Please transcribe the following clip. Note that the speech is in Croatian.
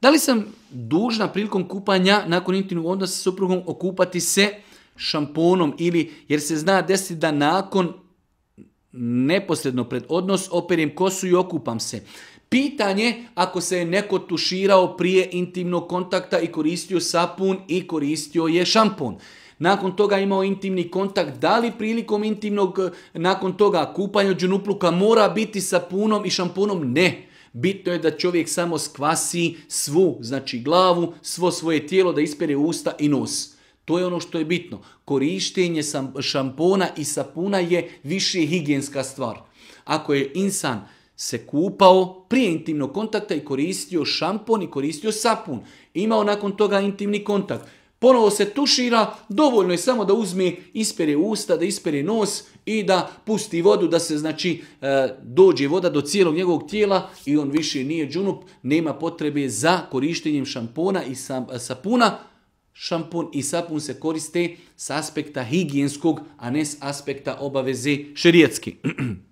Da li sam dužna prilikom kupanja nakon intimnog odnosa sa suprugom okupati se šamponom ili jer se zna desiti da nakon neposredno pred odnos operim kosu i okupam se. Pitanje ako se je neko tuširao prije intimnog kontakta i koristio sapun i koristio je šampon. Nakon toga imao intimni kontakt, da li prilikom intimnog, nakon toga kupanja džunupluka mora biti sapunom i šamponom? Ne. Bitno je da čovjek samo skvasi svu, znači glavu, svo svoje tijelo da ispere usta i nos. To je ono što je bitno. Korištenje šampona i sapuna je više higijenska stvar. Ako je insan se kupao prije intimnog kontakta i koristio šampon i koristio sapun, imao nakon toga intimni kontakt, Ponovo se tušira, dovoljno je samo da uzme, ispere usta, da ispere nos i da pusti vodu, da se znači e, dođe voda do cijelog njegovog tijela i on više nije džunup, nema potrebe za korištenjem šampona i e, sapuna. Šampon i sapun se koriste s aspekta higijenskog, a ne s aspekta obaveze šerijetski.